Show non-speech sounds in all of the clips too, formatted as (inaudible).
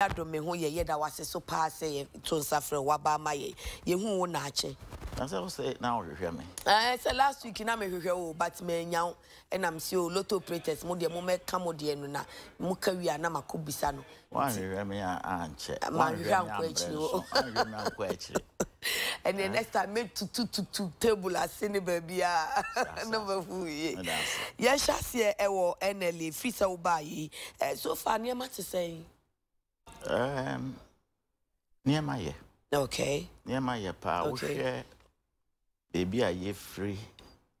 yàdùn mi ho yẹ yẹ da so paa sẹ yẹ tó nsa fẹrẹ wa ba ama yẹ wo na sɛ last week na mi o but mi nya o ɛna o lotto operators mo deɛ mo mɛ ka mo deɛ no na mo ka wia na ma ko bisa no. Wɔn ahwehwɛ mi a ankyɛ. Ma ankɔ akyire o. Ahwehwɛ next time mi tutu tutu table ase ne baabi a (laughs) ne bɛ fu yie. Yɛn hyɛ aseɛ ɛwɔ NLA fi sɛ wo baa so far nneɛma ti sɛn. Um, nneɛma yɛ. Okay. Nneɛma yɛ paa. Okay. Wohwɛ beebi a yɛfiri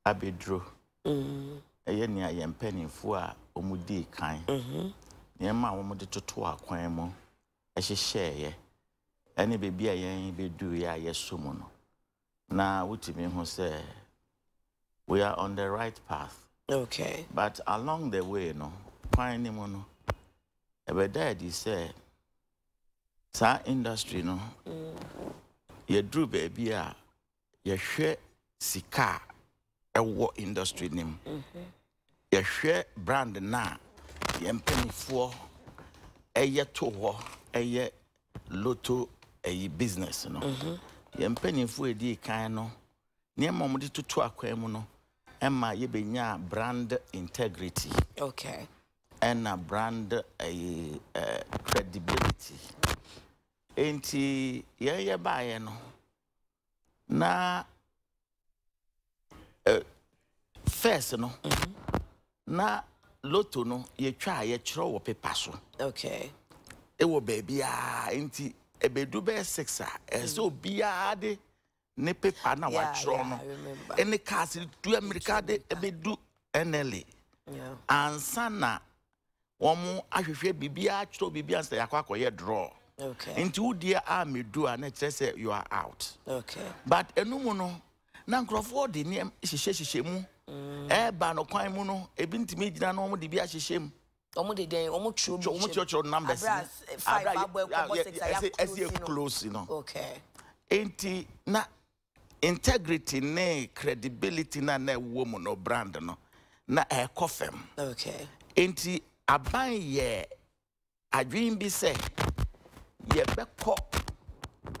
abɛduro. Mm. Ɛyɛ nea yɛn a wɔn dii kan. Mm Nneɛma a wɔde toto akwan mu hyehyɛeɛ. Ɛne beebi a yɛn bɛduruiɛ a so mu no. Na wotumi ho sɛ we are on the right path. Okay. But along the way no, kwan ne mu no, ɛbɛda adi sɛ. saa industry no yɛduru baabi a yɛhwɛ sika a ɛwɔ industry no mu yɛhwɛ brand no a yɛn mpanimfoɔ ɛyɛ to hɔ ɛyɛ loto ɛyi business no yɛn mpanimfoɔ edi kan no nneɛma a wɔde toto akwan mu no ɛma yɛbɛnya brand integrity ɛna brand ɛyi ɛɛ credibility. nti yɛn yɛ baayɛ no na first no mm-hmm. na loto no yɛtwa a yɛkyerɛ wɔ pepa so ɛwɔ baabiaa nti ɛbɛdu bɛyɛ six a ɛsɛ mm. obiara de ne pepa na wakyerɛ no ɛne cars du amerika de ɛbɛdu ɛnɛle ansa na wɔn bibia biribiara bibia biribiara sɛ yɛakɔ akɔyɛ draw. okay. nti wo deɛ a medu a na kyerɛ sɛ you are out okay. but ɛnom no na nkurɔfoɔ de nneɛma hyehyɛhyehyɛ mu mm. ɛɛba no kwan mu no ebi ntumi gyina na wɔn de bi ahyehyɛ mu ɔmo de dɛn ɔmo twerɛ bi ɔmo twerɛ twerɛ numbers abira eh, five abɔ ɛkɔmɔ six a yɛ close no close okay. nti na integrity ne credibility na na ɛwɔ mu no brand no na ɛɛkɔ fam okay. nti aban yɛ adwene bi sɛ yɛbɛkɔ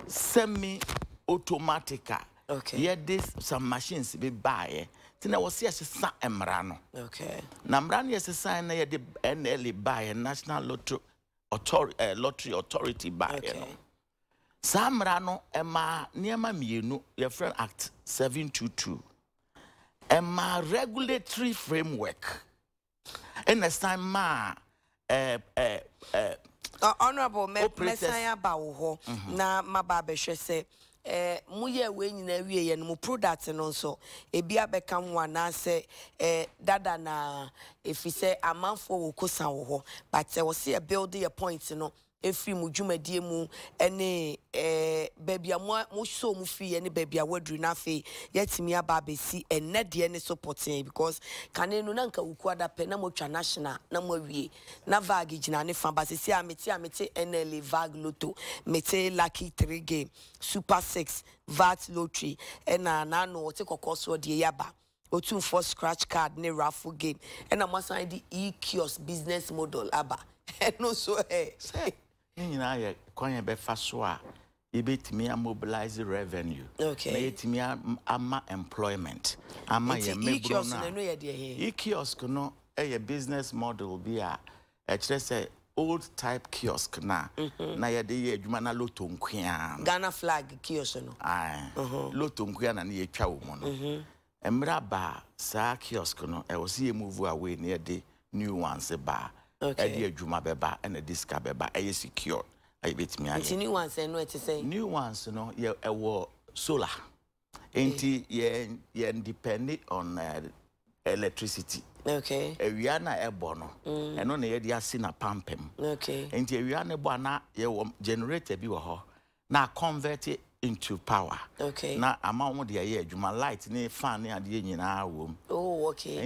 semi automatica a okay. yɛde some machines bi baayɛ nti na wɔsi yɛsesa mmara no okay. na mmara no yɛsesa na yɛde nla baayɛ national eh, lottery authority, uh, lottery authority baayɛ okay. no saa mmara no ɛmaa nneɛma mmienu yɛfrɛ act 722 ɛmaa regulatory framework ɛna san maa ɛɛ ɛɛ ɛɛ Uh, honorable mɛsan oh, aba wo hɔ mm-hmm. na maba abɛhwɛ sɛ eh, mu yɛ wei nyinaa wie yɛ no mu product no nso ebi abɛka na anaasɛ eh, dada na ɛfiri sɛ amanfoɔ wɔ kosa wɔ hɔ but ɛwɔ eh, sɛ yɛ build point no ɛfiri mu dwumadie mu ne baabi a mosɔ mu firi ne baabi a woaduru no afei aba abɛsi ɛnɛ deɛ ne so pɔtee because kane no na nka woku adapɛ na moatwa national na moawie na vag gyina ne fa ba a mete a mete nla vag loto mete lucky 3 game super 6 vat lottery ɛna naano wɔte kɔkɔɔ soɔ deɛ yɛaba otumfoɔ scratch card ne raffle game ɛna moasan de e-kiosk business model aba (laughs) ɛno nso ɛ yɛn nyinaa yɛ kwan yɛn bɛfa so a yɛbɛtumi amobilize revenue okay. na yɛtumi ama employment ama yɛn mɛburo no a no yɛ business model bi a ɛkyerɛ sɛ old type kiosk na mhm. na yɛde yɛ adwuma na loto nkuaa ghana flag kiosk no mhm. loto nkuaa na ne yɛtwa wɔ mu no mhm. mmerɛ baa saa kiosk no ɛwɔ sɛ yɛ move na yɛde new ones baa ɛde adwuma bɛba ɛna de sika bɛba ɛyɛ secure ɛyɛ bɛtumi ayɛ nti new ones ɛno ɛte sɛ new ones no yɛ ɛwɔ solar nti yɛn eh. yɛn depend on uh, electricity okay ewia na ɛbɔ no mm. ɛno na yɛde asi na pampam okay nti ewia na ɛbɔ ana yɛwɔ generator bi wɔ hɔ na convert into power. Okay. Na ama wɔn de ayɛ adwuma light ni fan ni adeɛ nyinaa wɔ mu. Oh okay.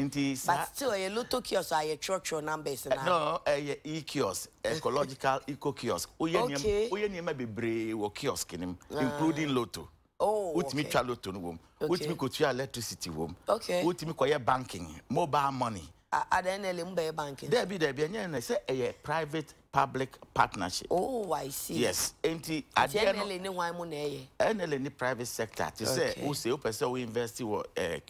But still ɛyɛ lotto kiosk ayɛ twerɛtwerɛ numbers eh, na. No ɛyɛ e kiosk ecological (laughs) eco kiosk. Oyɛ nneɛma okay. oyɛ nneɛma bebree wɔ kiosk nim ah. including lotto. Oh okay. Wotumi twa lotto no wɔ mu. Wotumi kotua electricity wɔ mu. Okay. Wotumi kɔyɛ banking mobile money. Adan na ele mu bɛyɛ banking. Dɛbi dɛbi ɛnyɛ na sɛ ɛyɛ private public partnership. oh i see. yes nti adeɛ no nla ne mu na ɛyɛ. nla private sector te sɛ o se o pɛ o invest wɔ ɛɛ eh,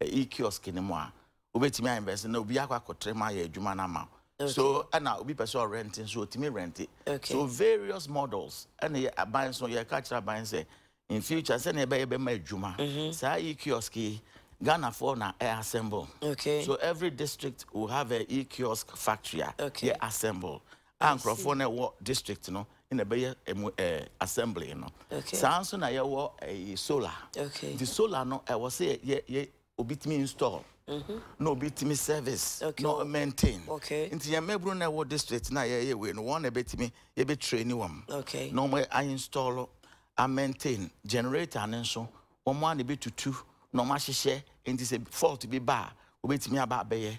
eh, e-kiosk ne mu a obetumi a invest na obi akɔ akɔtɔrɔ mu ayɛ adwuma na ma. Okay. so ɛna obi pɛ sɛ ɔrɛnti nso otumi rɛnti. okay so various models ɛna yɛ aban so yɛ ka kyerɛ aban sɛ in future sɛnea ɛbɛyɛ bɛma adwuma. Mhm. saa e-kiosk yi. Ghana for na air assemble. Okay. So every district will have a e-kiosk factory. Okay. They assemble a nkurɔfoɔ no ɛwɔ district no na ɛbɛyɛ ɛmu ɛɛ eh, assembly no saa nso na yɛwɔ ɛyɛ eh, solar nti solar no ɛwɔ sɛ yɛ yɛ obi tumi install mm-hmm. na obi tumi service na maintain nti yɛn mmɛburu na ɛwɔ district na yɛyɛ wei no wɔn na ɛbɛtumi yɛbɛ train wɔn na wɔn a install a maintain generator ne nso wɔn a na ebi tutu na wɔn ahyehyɛ nti sɛ fault bi ba a obetumi aba abɛyɛ.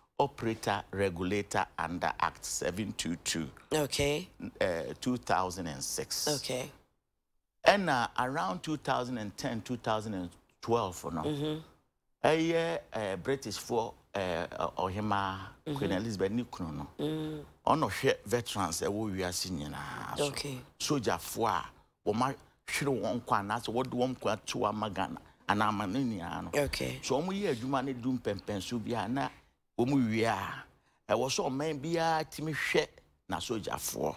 operator regulator under Act 722. Okay. Uh, eh, 2006. Okay. And uh, around 2010, 2012, or know, mm-hmm. a year uh, eh, British for eh, Ohima mm-hmm. Queen Elizabeth Nikrono. Mm. On a veterans, a we are seeing now. Okay. Soldier for Woma Shiro Wonkwa, that's what Wonkwa to Amagana and Amaniniano. Okay. So, I'm here, you man, doom pen pencil, be an wɔn wie a ɛwɔ sɛ ɔman biara tumi hwɛ n'asogyafoɔ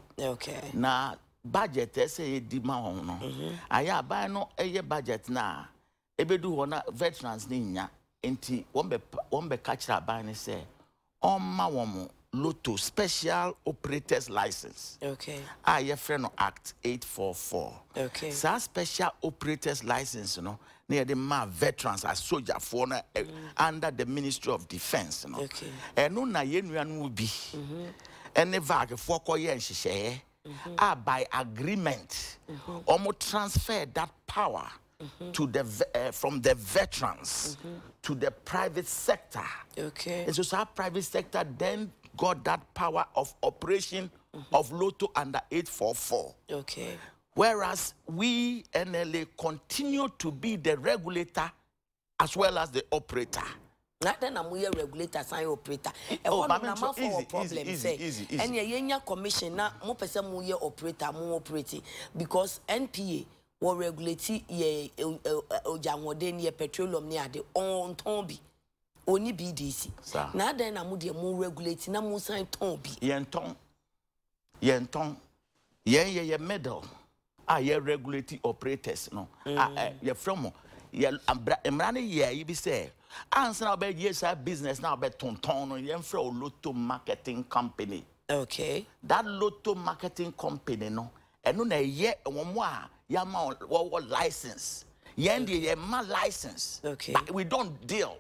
na budget ɛsɛ yɛ di ma wɔn no mhm. ayɛ aban no ɛyɛ budget na ebedu hɔ na veterans ni nya nti wɔn bɛ wɔn bɛ kakyere aban ne sɛ ɔmma wɔn lotto special operators license. okay. Ah, yɛfrɛ no act 844. okay. So special operators license you know, near the ma veterans as soldier for eh, mm. under the ministry of defence know. okay. ɛno na yɛn nuanom bi. Mm-hmm. ɛne vaagefoɔ kɔyɛ nhyehyɛeɛ. Mm-hmm. a by agreement mm-hmm. ɔmo mm -hmm. transfer that power. Mm -hmm. to the uh, from the veterans mm -hmm. to the private sector. Okay. And so our private sector then got that power of operation mm -hmm. of Lotto under 844. Okay. Whereas we, NLA, continue to be the regulator as well as the operator. Not then I'm a regulator sign operator. Oh, but I'm for easy, problem easy, say. Easy, easy. And yeah, commission na mo pese mo operator operating because NPA will regulate ye ojanwoden ye petroleum near the on tombi. oni bdc na adan na mo de mo regulate na mo san ton bi yen ton yen ton yen ye ye medal a ah, ye regulate operators no ah, mm. a eh, ye from ye amra ne ye yi bi say ansa about be ye sa business na about ton ton no yen fra lotto marketing company okay that lotto marketing company no eno na ye won mo a ya ma wo license yen de ye ma license okay we don't deal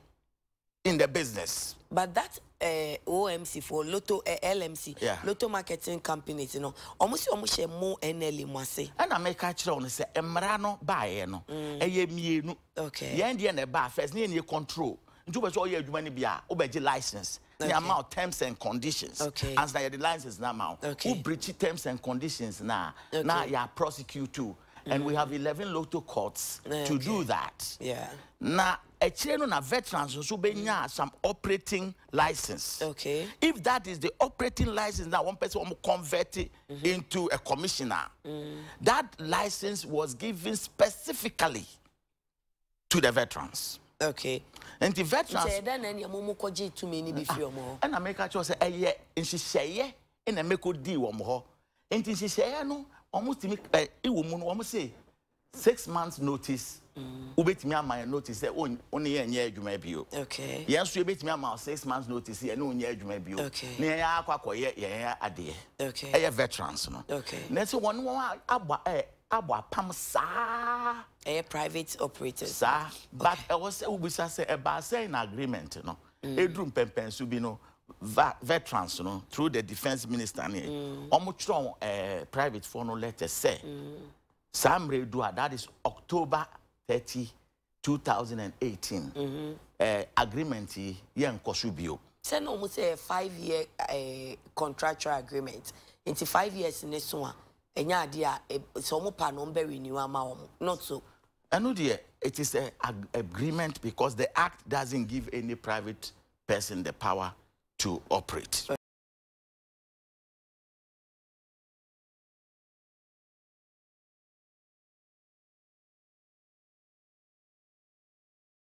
in the business. But that uh, eh, OMC for Lotto uh, eh, LMC, yeah. Lotto Marketing Company, you know, almost almost share more NL Mase. And I make catch on say Emrano buy no, a ye no. Mm. Okay. Yeah, and the end bar first near control. Nti wobɛsɛ ɔyɛ adwuma no bia wobɛgye license ne ama amount, terms and conditions okay. as na yɛde license no Okay. Who breach wobrekyi terms and conditions Now, okay. you are prosecute too and mm. we have 11 local courts okay. to do that yeah. Now akyire no na veterans nso bɛnya mm. some operating license. Okay. If that is the operating license na one person wɔn convert mm -hmm. into a commissioner. Mm. That license was given specifically to the veterans. Okay. And the veterans. Nti ɛdan na ɛni ɛmu mu kɔgye tumi ni bi ah, fi ɔmo. Ɛna mɛka kyerɛ sɛ ɛyɛ nhyehyɛeɛ ɛna mɛko di wɔn hɔ. Nti nhyehyɛeɛ no wɔn tumi ɛ iwɔ mu no wɔn sɛ six months notice wobɛtumi mm. ama yɛ notice sɛ wo ne yɛ nyɛ adwuma bio yɛn nso yɛbɛtumi ama six months notice yɛ ne wonyɛ adwuma bio ne yɛn akɔ akɔyɛ yɛn adeɛ ɛyɛ veterans no na sɛ wɔne wɔn abɔ ɛ abɔ apam saa private operators saa but ɛwɔ sɛ wobisa sɛ ɛbaa sɛn na agreement no ɛduru mm. mpɛmpɛnso bi no veterans no through the defence minister ne mm. ɔmo twerɛ private foɔ no letter sɛ saa mmerɛ du a that is october 30 2018 mm -hmm. uh, agreement yɛ nkɔ so bio sɛ na ɔmo sɛ five year uh, contractual agreement Into five years ne so a ɛnyɛ adeɛ a sɛ ɔmo pa no ɔmo bɛ not so ɛno deɛ it is an agreement because the act doesn't give any private person the power to operate.